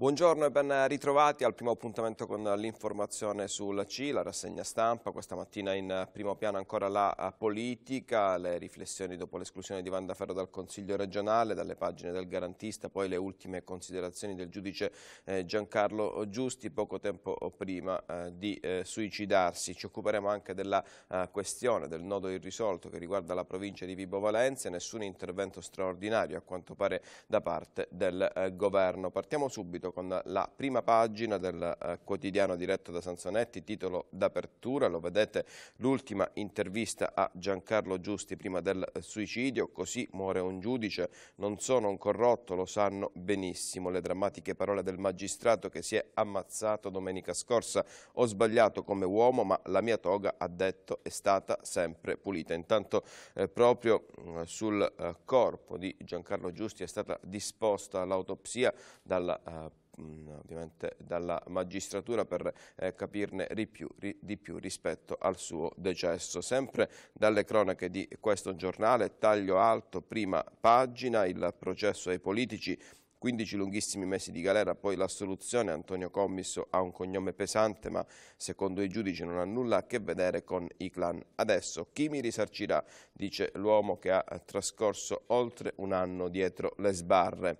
Buongiorno e ben ritrovati al primo appuntamento con l'informazione sul C, la rassegna stampa, questa mattina in primo piano ancora la politica, le riflessioni dopo l'esclusione di Vanda Ferro dal Consiglio regionale, dalle pagine del garantista, poi le ultime considerazioni del giudice eh, Giancarlo Giusti poco tempo prima eh, di eh, suicidarsi. Ci occuperemo anche della questione del nodo irrisolto che riguarda la provincia di Vibo Valencia, nessun intervento straordinario a quanto pare da parte del governo. Partiamo subito subito con la prima pagina del eh, quotidiano diretto da Sansonetti, titolo d'apertura, lo vedete, l'ultima intervista a Giancarlo Giusti prima del eh, suicidio, così muore un giudice, non sono un corrotto, lo sanno benissimo, le drammatiche parole del magistrato che si è ammazzato domenica scorsa, ho sbagliato come uomo ma la mia toga, ha detto, è stata sempre pulita. Intanto eh, proprio mm, sul eh, corpo di Giancarlo Giusti è stata disposta l'autopsia dalla Mm, ovviamente dalla magistratura per eh, capirne di più, di più, rispetto al suo decesso. Sempre dalle cronache di questo giornale, taglio alto, prima pagina, il processo ai politici 15 lunghissimi mesi di galera, poi l'assoluzione, Antonio Commisso ha un cognome pesante ma secondo i giudici non ha nulla a che vedere con i clan. Adesso chi mi risarcirà, dice l'uomo che ha trascorso oltre un anno dietro le sbarre.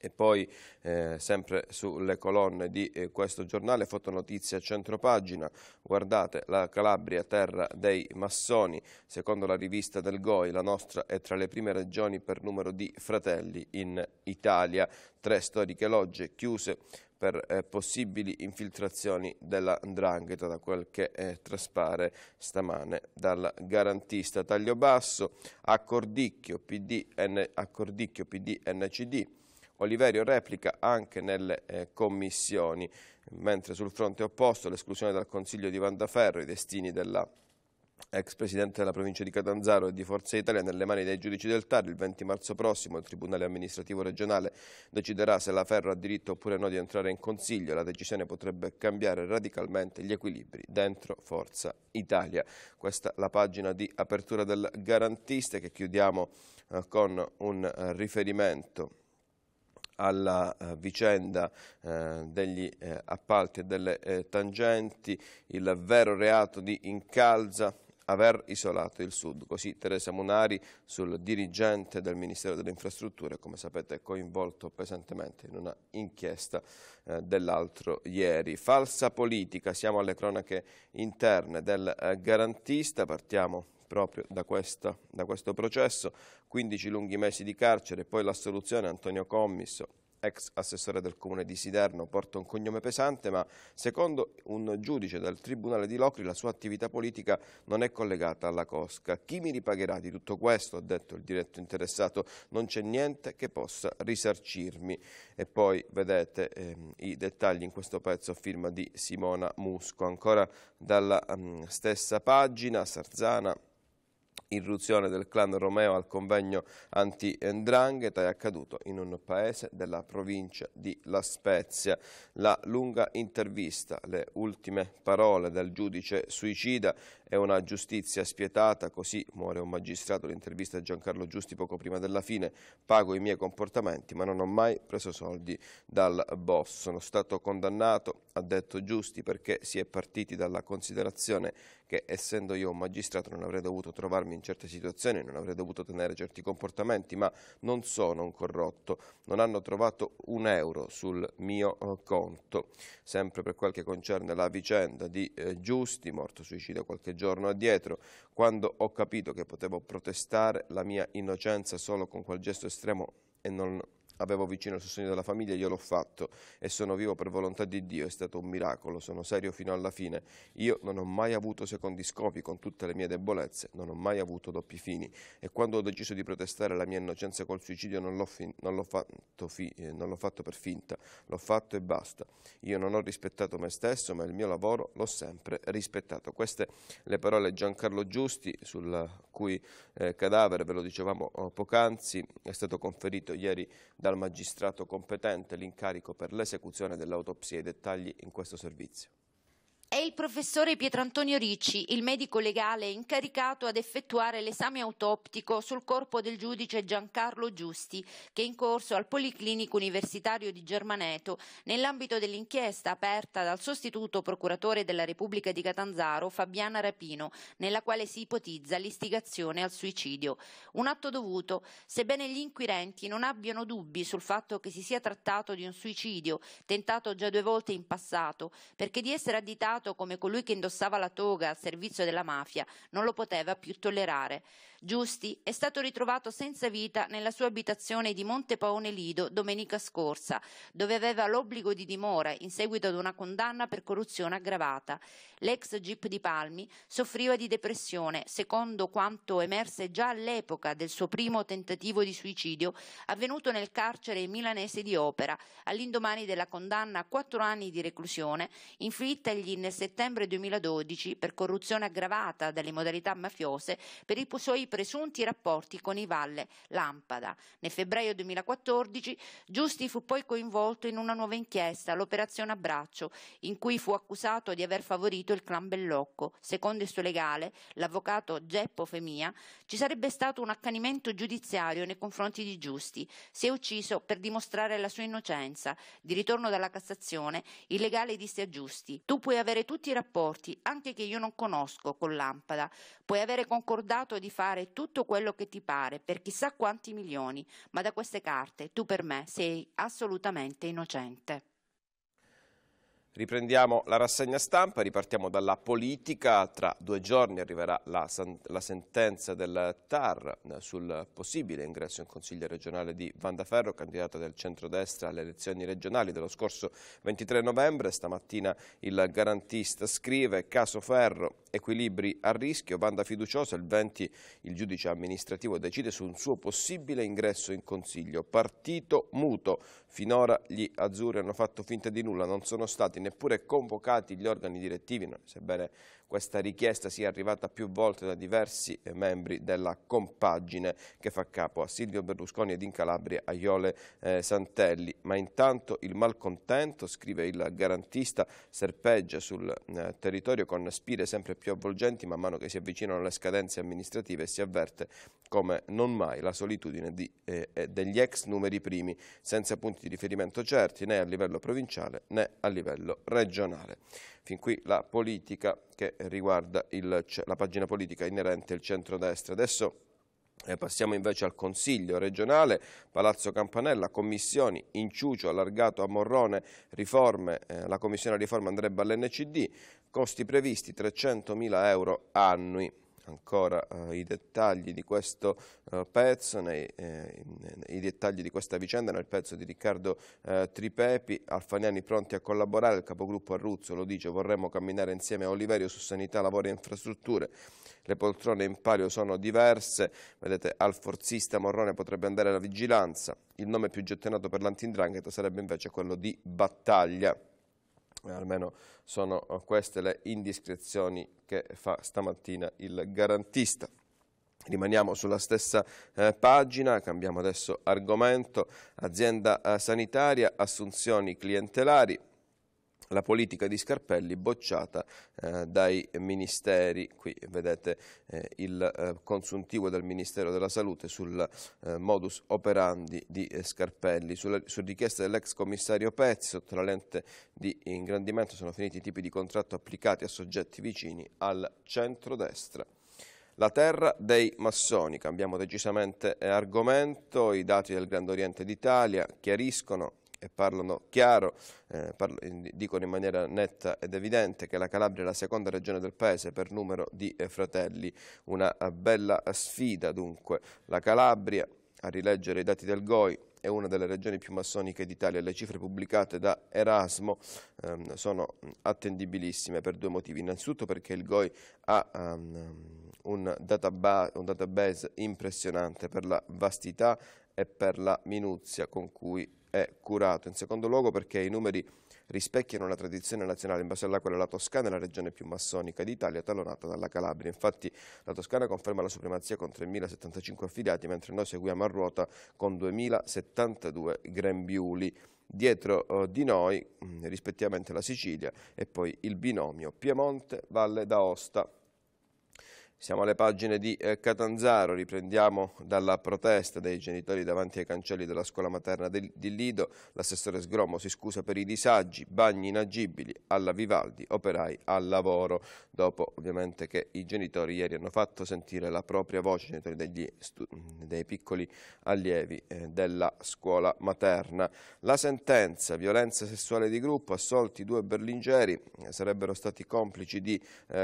E poi eh, sempre sulle colonne di eh, questo giornale, fotonotizia centropagina, guardate la Calabria terra dei massoni, secondo la rivista del GOI la nostra è tra le prime regioni per numero di fratelli in Italia, tre storiche logge chiuse per eh, possibili infiltrazioni della Ndrangheta, da quel che eh, traspare stamane dal garantista. Taglio basso, Accordicchio PD, N, Accordicchio PD NCD Oliverio replica anche nelle eh, commissioni, mentre sul fronte opposto l'esclusione dal Consiglio di Vandaferro, i destini della ex presidente della provincia di Catanzaro e di Forza Italia nelle mani dei giudici del TAR il 20 marzo prossimo il Tribunale Amministrativo Regionale deciderà se la Ferro ha diritto oppure no di entrare in Consiglio la decisione potrebbe cambiare radicalmente gli equilibri dentro Forza Italia questa è la pagina di apertura del garantista che chiudiamo eh, con un eh, riferimento alla eh, vicenda eh, degli eh, appalti e delle tangenti, il vero reato di incalza aver isolato il Sud. Così Teresa Munari sul dirigente del Ministero delle Infrastrutture, come sapete è coinvolto pesantemente in una inchiesta dell'altro ieri. Falsa politica, siamo alle cronache interne del garantista, partiamo proprio da, questa, da questo processo, 15 lunghi mesi di carcere, poi l'assoluzione Antonio Commisso, ex assessore del comune di Siderno, porta un cognome pesante, ma secondo un giudice del Tribunale di Locri la sua attività politica non è collegata alla Cosca. Chi mi ripagherà di tutto questo? ha detto il diretto interessato, non c'è niente che possa risarcirmi. E poi vedete ehm, i dettagli in questo pezzo a firma di Simona Musco. Ancora dalla um, stessa pagina, Sarzana irruzione del clan Romeo al convegno anti-Ndrangheta è accaduto in un paese della provincia di La Spezia. La lunga intervista, le ultime parole del giudice suicida è una giustizia spietata, così muore un magistrato, l'intervista a Giancarlo Giusti poco prima della fine, pago i miei comportamenti ma non ho mai preso soldi dal boss, sono stato condannato, ha detto Giusti, perché si è partiti dalla considerazione che essendo io un magistrato non avrei dovuto trovarmi in certe situazioni, non avrei dovuto tenere certi comportamenti, ma non sono un corrotto, non hanno trovato un euro sul mio eh, conto. Sempre per quel che concerne la vicenda di eh, Giusti, morto suicida qualche giorno addietro, quando ho capito che potevo protestare la mia innocenza solo con quel gesto estremo e non avevo vicino il sostegno della famiglia, io l'ho fatto e sono vivo per volontà di Dio, è stato un miracolo, sono serio fino alla fine. Io non ho mai avuto secondi scopi con tutte le mie debolezze, non ho mai avuto doppi fini e quando ho deciso di protestare la mia innocenza col suicidio non l'ho fatto, fi eh, fatto, per finta, l'ho fatto e basta. Io non ho rispettato me stesso, ma il mio lavoro l'ho sempre rispettato. Queste le parole Giancarlo Giusti sul cui eh, cadavere, ve lo dicevamo eh, poc'anzi, è stato conferito ieri dal magistrato competente l'incarico per l'esecuzione dell'autopsia. I dettagli in questo servizio. È il professore Pietrantonio Ricci, il medico legale incaricato ad effettuare l'esame autoptico sul corpo del giudice Giancarlo Giusti, che è in corso al Policlinico Universitario di Germaneto, nell'ambito dell'inchiesta aperta dal sostituto procuratore della Repubblica di Catanzaro, Fabiana Rapino, nella quale si ipotizza l'istigazione al suicidio. Un atto dovuto, sebbene gli inquirenti non abbiano dubbi sul fatto che si sia trattato di un suicidio, tentato già due volte in passato, perché di essere additato Stato come colui che indossava la toga al servizio della mafia non lo poteva più tollerare. Giusti è stato ritrovato senza vita nella sua abitazione di Monte Paone Lido domenica scorsa, dove aveva l'obbligo di dimora in seguito ad una condanna per corruzione aggravata. L'ex GIP di Palmi soffriva di depressione, secondo quanto emerse già all'epoca del suo primo tentativo di suicidio avvenuto nel carcere milanese di Opera, all'indomani della condanna a quattro anni di reclusione inflittagli nel nel settembre 2012 per corruzione aggravata dalle modalità mafiose per i suoi presunti rapporti con i Valle Lampada. Nel febbraio 2014 Giusti fu poi coinvolto in una nuova inchiesta, l'operazione Abbraccio, in cui fu accusato di aver favorito il clan Bellocco. Secondo il suo legale, l'avvocato Geppo Femia, ci sarebbe stato un accanimento giudiziario nei confronti di Giusti. Si è ucciso per dimostrare la sua innocenza. Di ritorno dalla Cassazione, il legale disse a Giusti: Tu puoi avere avere tutti i rapporti, anche che io non conosco, con Lampada. Puoi avere concordato di fare tutto quello che ti pare, per chissà quanti milioni, ma da queste carte tu per me sei assolutamente innocente. Riprendiamo la rassegna stampa, ripartiamo dalla politica, tra due giorni arriverà la, la sentenza del TAR sul possibile ingresso in Consiglio regionale di Vandaferro, candidata del centrodestra alle elezioni regionali dello scorso 23 novembre, stamattina il garantista scrive caso Ferro, equilibri a rischio, banda fiduciosa, il 20 il giudice amministrativo decide su un suo possibile ingresso in Consiglio, partito muto, finora gli azzurri hanno fatto finta di nulla, non sono stati né neppure convocati gli organi direttivi, sebbene questa richiesta sia arrivata più volte da diversi eh, membri della compagine che fa capo a Silvio Berlusconi ed in Calabria a Iole eh, Santelli. Ma intanto il malcontento, scrive il garantista, serpeggia sul eh, territorio con spire sempre più avvolgenti man mano che si avvicinano le scadenze amministrative e si avverte come non mai la solitudine di, eh, eh degli ex numeri primi, senza punti di riferimento certi né a livello provinciale né a livello regionale. Fin qui la politica che riguarda il, la pagina politica inerente al centrodestra. Adesso eh, Passiamo invece al Consiglio regionale, Palazzo Campanella, commissioni, in ciucio, allargato a Morrone, riforme, eh, la commissione riforma andrebbe all'NCD, costi previsti 300.000 euro annui ancora eh, i dettagli di questo eh, pezzo, nei, eh, eh i dettagli di questa vicenda nel pezzo di Riccardo eh, Tripepi, Alfaniani pronti a collaborare, il capogruppo Arruzzo lo dice, vorremmo camminare insieme a Oliverio su sanità, lavoro e infrastrutture, le poltrone in palio sono diverse, vedete Alforzista Morrone potrebbe andare alla vigilanza, il nome più gettonato per l'antindrangheta sarebbe invece quello di Battaglia. Eh, almeno sono eh, queste le indiscrezioni che fa stamattina il garantista. Rimaniamo sulla stessa eh, pagina, cambiamo adesso argomento, azienda eh, sanitaria, assunzioni clientelari, la politica di Scarpelli bocciata eh, dai ministeri, qui vedete eh, il eh, consuntivo del Ministero della Salute sul eh, modus operandi di eh, Scarpelli, Sulla, su richiesta dell'ex commissario Pezzi sotto la lente di ingrandimento sono finiti i tipi di contratto applicati a soggetti vicini al centrodestra. La terra dei massoni, cambiamo decisamente eh, argomento, i dati del Grande Oriente d'Italia chiariscono e parlano chiaro, eh, parlo, dicono in maniera netta ed evidente che la Calabria è la seconda regione del paese per numero di eh, fratelli, una eh, bella eh, sfida dunque. La Calabria, a rileggere i dati del GOI, è una delle regioni più massoniche d'Italia. Le cifre pubblicate da Erasmo ehm, sono attendibilissime per due motivi. Innanzitutto perché il GOI ha um, un, database, un database impressionante per la vastità e per la minuzia con cui è curato. In secondo luogo perché i numeri rispecchiano la tradizione nazionale in base alla quale la Toscana è la regione più massonica d'Italia, talonata dalla Calabria. Infatti la Toscana conferma la supremazia con 3.075 affiliati, mentre noi seguiamo a ruota con 2.072 grembiuli. Dietro eh, di noi mm, rispettivamente la Sicilia e poi il binomio Piemonte-Valle d'Aosta. Siamo alle pagine di eh, Catanzaro, riprendiamo dalla protesta dei genitori davanti ai cancelli della scuola materna di Lido. L'assessore Sgromo si scusa per i disagi, bagni inagibili alla Vivaldi, operai al lavoro. Dopo ovviamente che i genitori ieri hanno fatto sentire la propria voce, i genitori dei piccoli allievi eh, della scuola materna. La sentenza, violenza sessuale di gruppo, assolti due berlingeri, eh, sarebbero stati complici di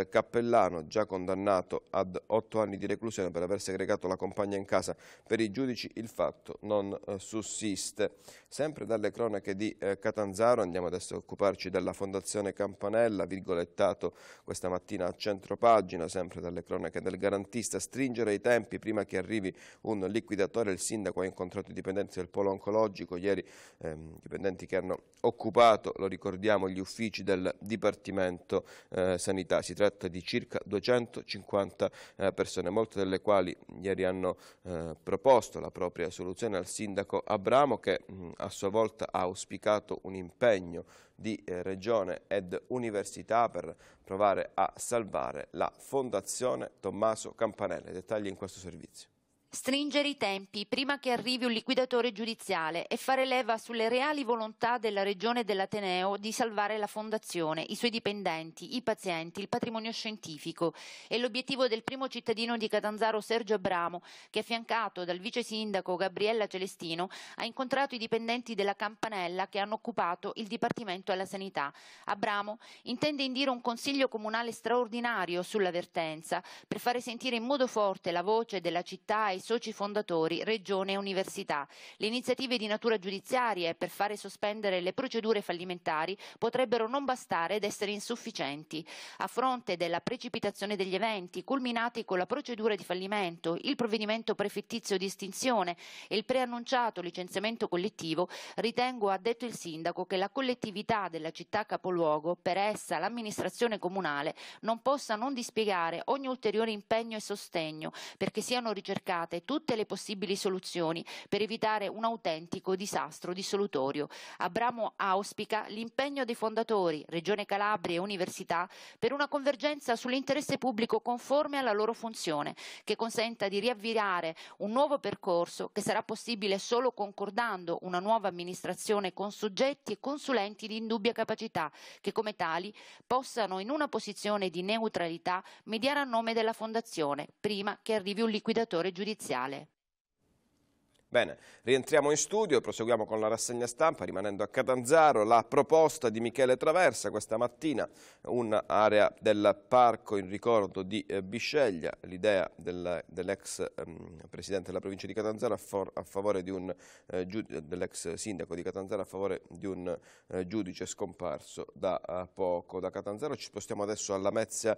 Cappellano, già condannato ad otto anni di reclusione per aver segregato la compagna in casa. Per i giudici il fatto non eh, sussiste. Sempre dalle cronache di eh, Catanzaro andiamo adesso a occuparci della Fondazione Campanella, virgolettato questa mattina a centro pagina, sempre dalle cronache del garantista. Stringere i tempi prima che arrivi un liquidatore. Il sindaco ha incontrato i dipendenti del polo oncologico ieri, ehm, dipendenti che hanno occupato, lo ricordiamo, gli uffici del Dipartimento eh, Sanità. Si tratta di circa 250 150 eh, persone, molte delle quali ieri hanno eh, proposto la propria soluzione al sindaco Abramo che mh, mm, a sua volta ha auspicato un impegno di eh, Regione ed Università per provare a salvare la Fondazione Tommaso Campanella. I dettagli in questo servizio stringere i tempi prima che arrivi un liquidatore giudiziale e fare leva sulle reali volontà della Regione e dell'Ateneo di salvare la Fondazione, i suoi dipendenti, i pazienti, il patrimonio scientifico. È l'obiettivo del primo cittadino di Catanzaro Sergio Abramo, che affiancato dal vice sindaco Gabriella Celestino ha incontrato i dipendenti della Campanella che hanno occupato il Dipartimento alla Sanità. Abramo intende indire un consiglio comunale straordinario sull'avvertenza per fare sentire in modo forte la voce della città e soci fondatori, regione e università. Le iniziative di natura giudiziaria per fare sospendere le procedure fallimentari potrebbero non bastare ed essere insufficienti. A fronte della precipitazione degli eventi, culminati con la procedura di fallimento, il provvedimento prefettizio di estinzione e il preannunciato licenziamento collettivo, ritengo, ha detto il sindaco, che la collettività della città capoluogo, per essa l'amministrazione comunale, non possa non dispiegare ogni ulteriore impegno e sostegno perché siano ricercate valutate tutte le possibili soluzioni per evitare un autentico disastro dissolutorio. Abramo auspica l'impegno dei fondatori, Regione Calabria e Università, per una convergenza sull'interesse pubblico conforme alla loro funzione, che consenta di riavviare un nuovo percorso che sarà possibile solo concordando una nuova amministrazione con soggetti e consulenti di indubbia capacità, che come tali possano in una posizione di neutralità mediare a nome della Fondazione, prima che arrivi un liquidatore giudiziario spaziale Bene, rientriamo in studio e proseguiamo con la rassegna stampa, rimanendo a Catanzaro, la proposta di Michele Traversa questa mattina, un'area del parco in ricordo di eh, Bisceglia, l'idea dell'ex dell ehm, presidente della provincia di Catanzaro a, favore di un eh, dell'ex sindaco di Catanzaro a favore di un eh, giudice scomparso da poco da Catanzaro. Ci spostiamo adesso alla Mezia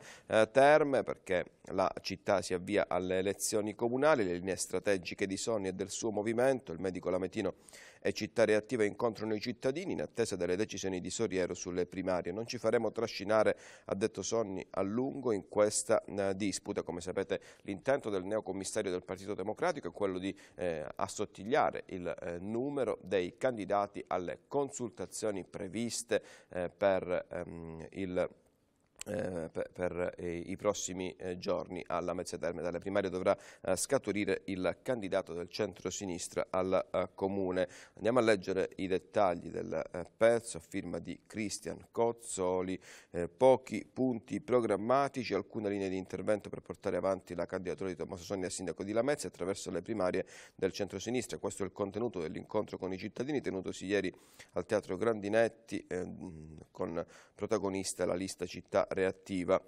Terme perché la città si avvia alle elezioni comunali, le linee strategiche di Sony e del suo movimento movimento, il medico Lametino e Città Reattiva incontrano i cittadini in attesa delle decisioni di Soriero sulle primarie. Non ci faremo trascinare, ha detto Sonni, a lungo in questa eh, disputa. Come sapete l'intento del neocommissario del Partito Democratico è quello di eh, assottigliare il eh, numero dei candidati alle consultazioni previste eh, per ehm, il eh, per, per eh, i prossimi eh, giorni alla mezza Terme. Dalle primarie dovrà scaturire il candidato del centro-sinistra al Comune. Andiamo a leggere i dettagli del pezzo, firma di Cristian Cozzoli. pochi punti programmatici, alcune linee di intervento per portare avanti la candidatura di Tommaso Sonia, a sindaco di Lamezia attraverso le primarie del centro-sinistra. Questo è il contenuto dell'incontro con i cittadini tenutosi ieri al Teatro Grandinetti con protagonista la lista città reattiva.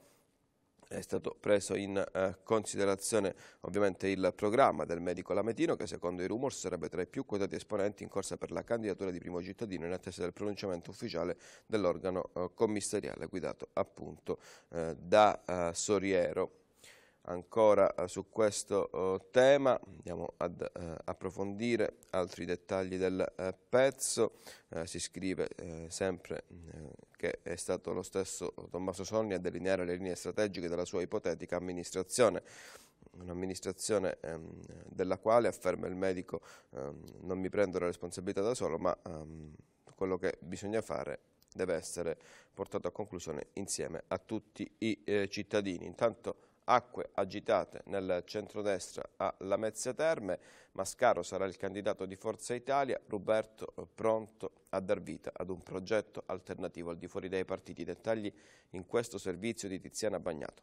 È stato preso in eh, considerazione ovviamente il programma del medico Lametino che secondo i rumors sarebbe tra i più quotati esponenti in corsa per la candidatura di primo cittadino in attesa del pronunciamento ufficiale dell'organo eh, commissariale guidato appunto eh, da eh, Soriero ancora eh, su questo eh, tema, andiamo ad eh, approfondire altri dettagli del pezzo, si scrive sempre che è stato lo stesso Tommaso Sonni a delineare le linee strategiche della sua ipotetica amministrazione un'amministrazione ehm, della quale, afferma il medico, ehm, non mi prendo la responsabilità da solo, ma ehm, quello che bisogna fare deve essere portato a conclusione insieme a tutti i eh, cittadini. Intanto acque agitate nel centrodestra a Lamezia Terme, Mascaro sarà il candidato di Forza Italia, Roberto eh, pronto a dar vita ad un progetto alternativo al di fuori dei partiti. Dettagli in questo servizio di Tiziana Bagnato.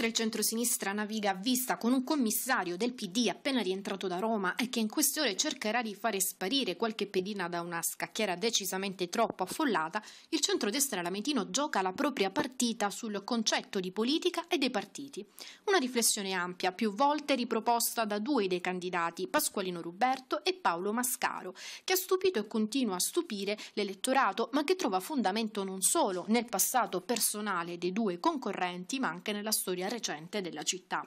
Mentre il centrosinistra naviga a vista con un commissario del PD appena rientrato da Roma e che in queste ore cercherà di fare sparire qualche pedina da una scacchiera decisamente troppo affollata, il centrodestra lamentino gioca la propria partita sul concetto di politica e dei partiti. Una riflessione ampia, più volte riproposta da due dei candidati, Pasqualino Ruberto e Paolo Mascaro, che ha stupito e continua a stupire l'elettorato, ma che trova fondamento non solo nel passato personale dei due concorrenti, ma anche nella storia recente della città.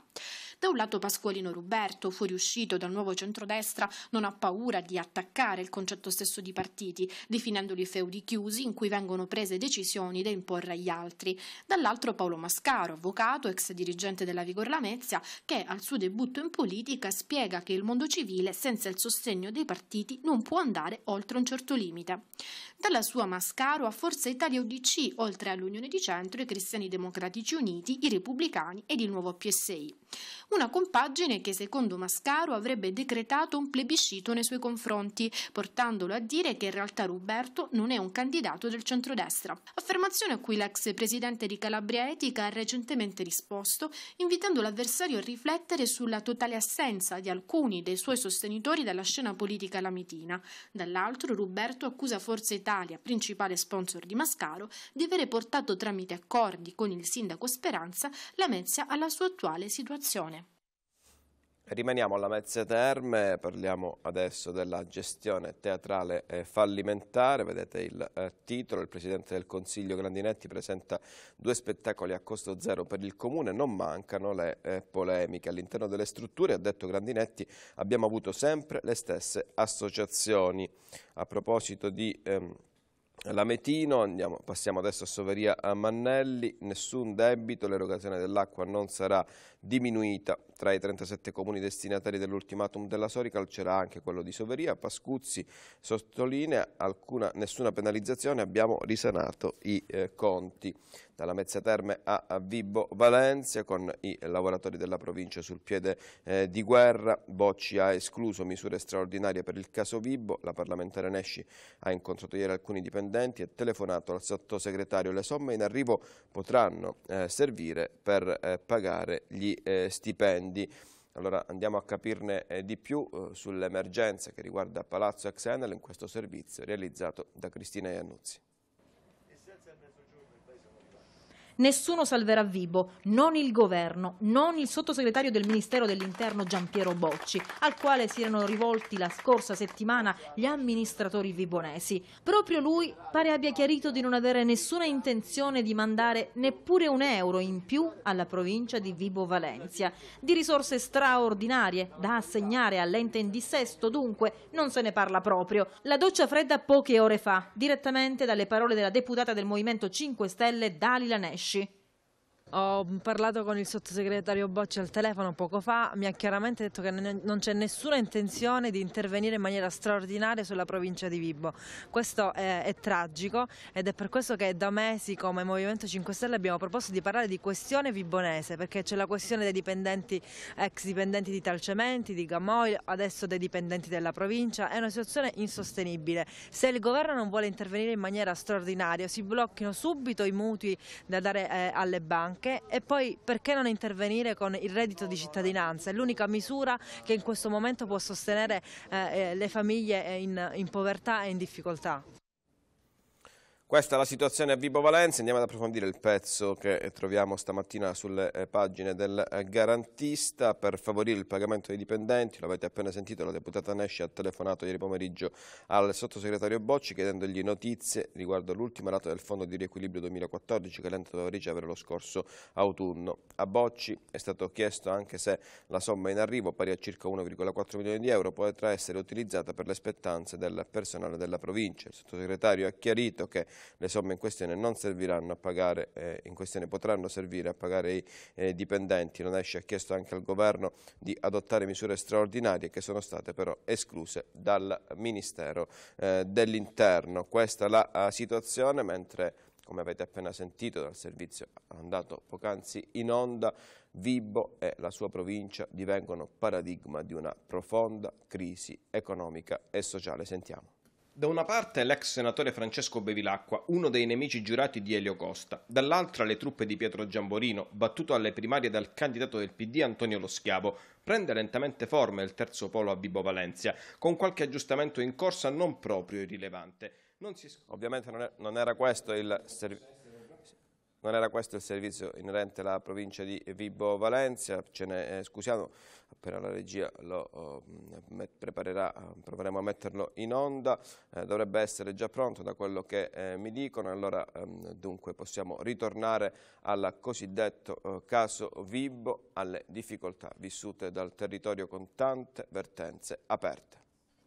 Da un lato Pasqualino Ruberto, fuoriuscito dal nuovo centrodestra, non ha paura di attaccare il concetto stesso di partiti, definendoli feudi chiusi in cui vengono prese decisioni da imporre agli altri. Dall'altro Paolo Mascaro, avvocato, ex dirigente della Vigor Lamezia, che al suo debutto in politica spiega che il mondo civile senza il sostegno dei partiti non può andare oltre un certo limite. Dalla sua Mascaro a Forza Italia UDC, oltre all'Unione di Centro, i Cristiani Democratici Uniti, i Repubblicani ed il nuovo PSI una compagine che secondo Mascaro avrebbe decretato un plebiscito nei suoi confronti, portandolo a dire che in realtà Roberto non è un candidato del centrodestra. Affermazione a cui l'ex presidente di Calabria Etica ha recentemente risposto, invitando l'avversario a riflettere sulla totale assenza di alcuni dei suoi sostenitori dalla scena politica lamitina. Dall'altro Roberto accusa Forza Italia, principale sponsor di Mascaro, di avere portato tramite accordi con il sindaco Speranza la Mezia alla sua attuale situazione. Rimaniamo alla mezza Terme, parliamo adesso della gestione teatrale eh, fallimentare, vedete il eh, titolo, il Presidente del Consiglio Grandinetti presenta due spettacoli a costo zero per il Comune, non mancano le eh, polemiche. All'interno delle strutture, ha detto Grandinetti, abbiamo avuto sempre le stesse associazioni. A proposito di... Ehm, Lametino, andiamo, passiamo adesso a Soveria a Mannelli, nessun debito, l'erogazione dell'acqua non sarà diminuita. Tra i 37 comuni destinatari dell'ultimatum della Sorical c'era anche quello di Soveria, Pascuzzi sottolinea alcuna, nessuna penalizzazione, abbiamo risanato i eh, conti dalla Mezza Terme a Vibo Valencia con i lavoratori della provincia sul piede eh, di guerra. Bocci ha escluso misure straordinarie per il caso Vibo. La parlamentare Nesci ha incontrato ieri alcuni dipendenti e telefonato al sottosegretario. Le somme in arrivo potranno eh, servire per eh, pagare gli eh, stipendi. Allora andiamo a capirne eh, di più eh, sull'emergenza che riguarda Palazzo Axenel in questo servizio realizzato da Cristina Iannuzzi. Nessuno salverà Vibo, non il governo, non il sottosegretario del Ministero dell'Interno Giampiero Bocci, al quale si erano rivolti la scorsa settimana gli amministratori vibonesi. Proprio lui pare abbia chiarito di non avere nessuna intenzione di mandare neppure un euro in più alla provincia di Vibo Valencia. Di risorse straordinarie da assegnare all'ente in dissesto, dunque, non se ne parla proprio. La doccia fredda poche ore fa, direttamente dalle parole della deputata del Movimento 5 Stelle Dalila Nesh. conosci. Ho parlato con il sottosegretario Bocci al telefono poco fa, mi ha chiaramente detto che non c'è nessuna intenzione di intervenire in maniera straordinaria sulla provincia di Vibo. Questo è, è, tragico ed è per questo che da mesi come Movimento 5 Stelle abbiamo proposto di parlare di questione vibonese, perché c'è la questione dei dipendenti, ex dipendenti di Talcementi, di Gamoil, adesso dei dipendenti della provincia, è una situazione insostenibile. Se il governo non vuole intervenire in maniera straordinaria si blocchino subito i mutui da dare eh, alle banche banche e poi perché non intervenire con il reddito di cittadinanza? È l'unica misura che in questo momento può sostenere eh, eh le famiglie eh, in, in povertà e in difficoltà. Questa è la situazione a Vibo Valenza, andiamo ad approfondire il pezzo che troviamo stamattina sulle eh, pagine del eh, garantista per favorire il pagamento dei dipendenti, l'avete appena sentito, la deputata Nesci ha telefonato ieri pomeriggio al sottosegretario Bocci chiedendogli notizie riguardo l'ultima rata del fondo di riequilibrio 2014 che l'ente doveva ricevere lo scorso autunno. A Bocci è stato chiesto anche se la somma in arrivo, pari a circa 1,4 milioni di euro, potrà essere utilizzata per le spettanze del personale della provincia. Il sottosegretario ha chiarito che le somme in questione non serviranno a pagare, eh, in questione potranno servire a pagare i eh, dipendenti. Nonesci ha chiesto anche al governo di adottare misure straordinarie che sono state però escluse dal Ministero eh, dell'Interno. Questa è la eh, situazione, mentre come avete appena sentito dal servizio andato poc'anzi in onda, Vibo e la sua provincia divengono paradigma di una profonda crisi economica e sociale. Sentiamo. Da una parte l'ex senatore Francesco Bevilacqua, uno dei nemici giurati di Elio Costa, dall'altra le truppe di Pietro Giamborino, battuto alle primarie dal candidato del PD Antonio Lo Schiavo, prende lentamente forma il terzo polo a Vibo Valencia, con qualche aggiustamento in corsa non proprio irrilevante. Non si... Ovviamente non, è, non era questo il servizio. Non era questo il servizio inerente alla provincia di Vibo Valencia, ce ne eh, scusiamo, appena la regia lo oh, mm, preparerà, eh, proveremo a metterlo in onda, eh, dovrebbe essere già pronto da quello che eh, mi dicono, allora ehm, dunque possiamo ritornare al cosiddetto eh, caso Vibo, alle difficoltà vissute dal territorio con tante vertenze aperte.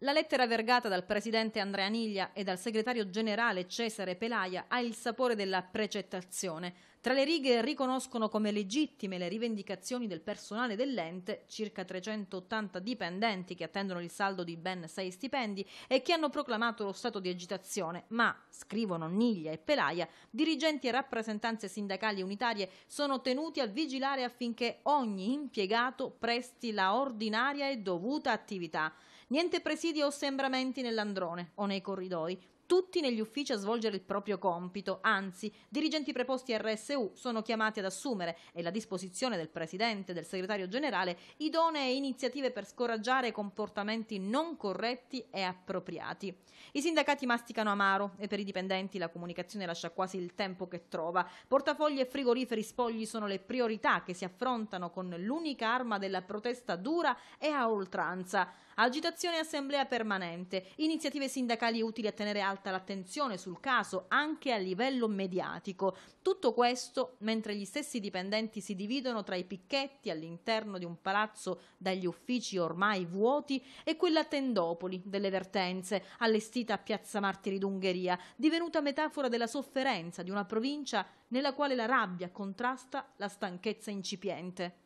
La lettera vergata dal presidente Andrea Niglia e dal segretario generale Cesare Pelaia ha il sapore della precettazione. Tra le righe riconoscono come legittime le rivendicazioni del personale dell'ente, circa 380 dipendenti che attendono il saldo di ben 6 stipendi e che hanno proclamato lo stato di agitazione, ma, scrivono Niglia e Pelaia, dirigenti e rappresentanze sindacali unitarie sono tenuti a vigilare affinché ogni impiegato presti la ordinaria e dovuta attività. Niente presidio o sembramenti nell'androne o nei corridoi, tutti negli uffici a svolgere il proprio compito, anzi, dirigenti preposti RSU sono chiamati ad assumere e la disposizione del Presidente e del Segretario Generale idonee iniziative per scoraggiare comportamenti non corretti e appropriati. I sindacati masticano amaro e per i dipendenti la comunicazione lascia quasi il tempo che trova. Portafogli e frigoriferi spogli sono le priorità che si affrontano con l'unica arma della protesta dura e a oltranza. Agitazione e assemblea permanente, iniziative sindacali utili a tenere alto alta l'attenzione sul caso anche a livello mediatico. Tutto questo mentre gli stessi dipendenti si dividono tra i picchetti all'interno di un palazzo dagli uffici ormai vuoti e quella Tendopoli delle vertenze, allestita a Piazza Martiri d'Ungheria, divenuta metafora della sofferenza di una provincia nella quale la rabbia contrasta la stanchezza incipiente.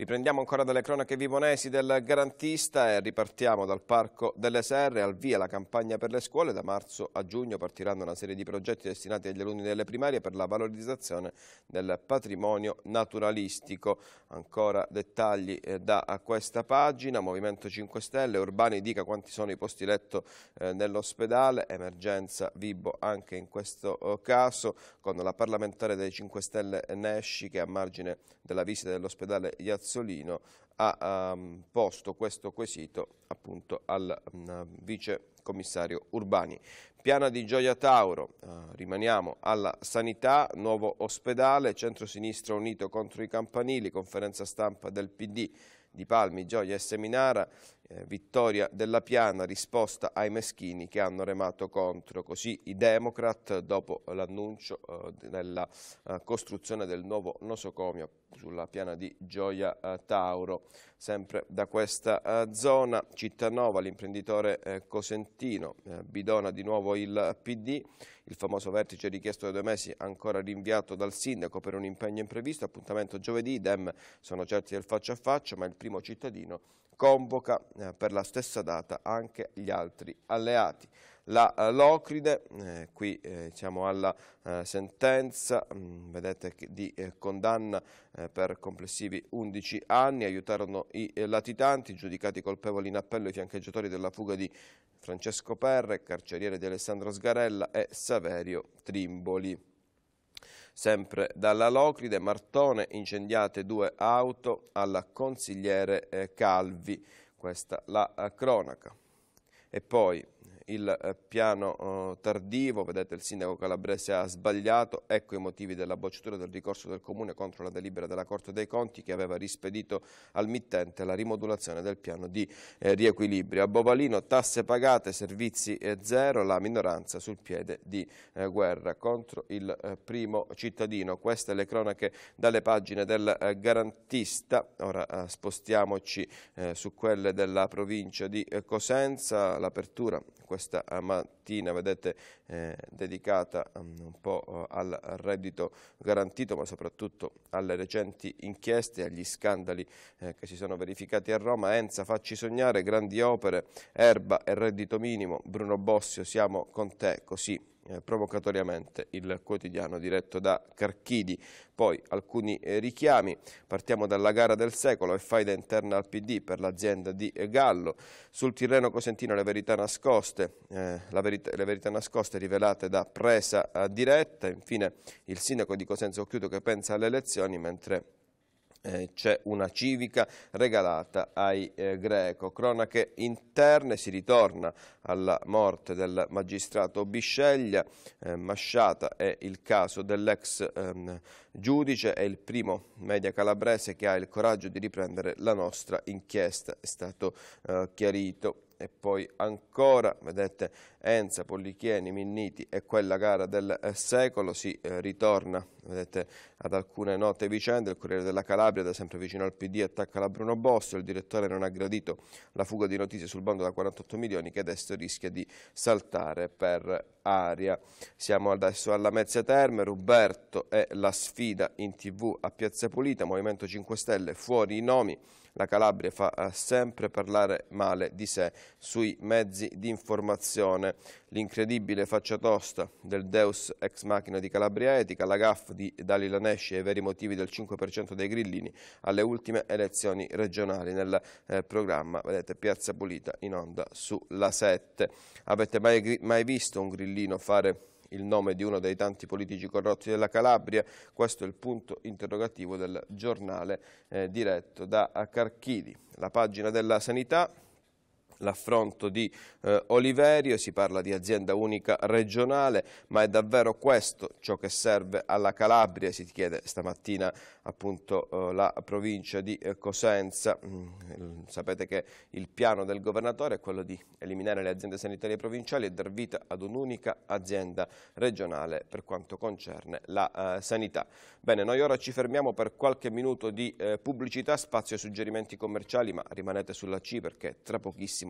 Riprendiamo ancora dalle cronache vivonesi del garantista e ripartiamo dal Parco delle Serre al via la campagna per le scuole. Da marzo a giugno partiranno una serie di progetti destinati agli alunni delle primarie per la valorizzazione del patrimonio naturalistico. Ancora dettagli eh, da questa pagina. Movimento 5 Stelle, Urbani dica quanti sono i posti letto eh, nell'ospedale. Emergenza Vibo anche in questo oh, caso con la parlamentare dei 5 Stelle eh, Nesci che a margine della visita dell'ospedale Iazzo Cozzolino ha um, posto questo quesito appunto al um, vice commissario Urbani. Piana di Gioia Tauro, uh, rimaniamo alla sanità, nuovo ospedale, centro-sinistra unito contro i campanili, conferenza stampa del PD di Palmi, Gioia e Seminara, eh, vittoria della Piana, risposta ai meschini che hanno remato contro. Così i Democrat, dopo l'annuncio eh, della eh, costruzione del nuovo nosocomio sulla piana di Gioia eh, Tauro. Sempre da questa eh, zona, Cittanova, l'imprenditore eh, cosentino, bidona di nuovo il PD, il famoso vertice richiesto da due mesi ancora rinviato dal sindaco per un impegno imprevisto, appuntamento giovedì, idem sono certi del faccia a faccia, ma il primo cittadino convoca per la stessa data anche gli altri alleati la eh, Locride, eh, qui eh, diciamo alla eh, sentenza, mh, mm, vedete di eh, condanna eh, per complessivi 11 anni, aiutarono i latitanti, giudicati colpevoli in appello i fiancheggiatori della fuga di Francesco Perre, carceriere di Alessandro Sgarella e Saverio Trimboli. Sempre dalla Locride, Martone, incendiate due auto alla consigliere Calvi, questa la cronaca. E poi il eh, piano eh, tardivo, vedete il sindaco Calabrese ha sbagliato, ecco i motivi della bocciatura del ricorso del Comune contro la delibera della Corte dei Conti che aveva rispedito al mittente la rimodulazione del piano di eh, riequilibrio. A Bovalino tasse pagate, servizi zero, la minoranza sul piede di guerra contro il primo cittadino. Queste le cronache dalle pagine del garantista, ora spostiamoci su quelle della provincia di Cosenza, l'apertura questa questa mattina, vedete eh, dedicata mm, un po' eh, al reddito garantito ma soprattutto alle recenti inchieste, agli scandali eh, che si sono verificati a Roma, Enza facci sognare, grandi opere, erba e reddito minimo, Bruno Bossio siamo con te così eh, provocatoriamente il quotidiano diretto da Carchidi. Poi alcuni eh, richiami, partiamo dalla gara del secolo e faida interna al PD per l'azienda di eh, Gallo. Sul Tirreno Cosentino le verità nascoste, eh, verità, le verità nascoste rivelate da presa diretta. Infine il sindaco di Cosenza Occhiuto che pensa alle elezioni mentre eh, c'è una civica regalata ai eh, greco. Cronache interne, si ritorna alla morte del magistrato Bisceglia, eh, Masciata è il caso dell'ex ehm, giudice, è il primo media calabrese che ha il coraggio di riprendere la nostra inchiesta, è stato eh, chiarito e poi ancora, vedete, Enza, Pollichieni, Minniti e quella gara del eh, secolo si eh, ritorna, vedete, ad alcune note vicende, il Corriere della Calabria, da sempre vicino al PD, attacca la Bruno Bosso, il direttore non ha gradito la fuga di notizie sul bando da 48 milioni che adesso rischia di saltare per aria. Siamo adesso alla Mezzia Terme, Ruberto è la sfida in tv a Piazza Pulita, Movimento 5 Stelle fuori i nomi, la Calabria fa eh, sempre parlare male di sé sui mezzi di informazione. L'incredibile faccia tosta del Deus ex machina di Calabria Etica, la GAF di Dalila Nesci e i veri motivi del 5% dei grillini alle ultime elezioni regionali nel eh, programma, vedete, Piazza Pulita in onda sulla 7. Avete mai, mai visto un grillino fare il nome di uno dei tanti politici corrotti della Calabria. Questo è il punto interrogativo del giornale eh, diretto da Carchidi. La pagina della sanità l'affronto di eh, Oliverio, si parla di azienda unica regionale, ma è davvero questo ciò che serve alla Calabria, si chiede stamattina appunto eh, la provincia di eh, Cosenza. Mm, sapete che il piano del governatore è quello di eliminare le aziende sanitarie provinciali e dar vita ad un'unica azienda regionale per quanto concerne la eh, sanità. Bene, noi ora ci fermiamo per qualche minuto di eh, pubblicità, spazio ai suggerimenti commerciali, ma rimanete sulla C perché tra pochissimo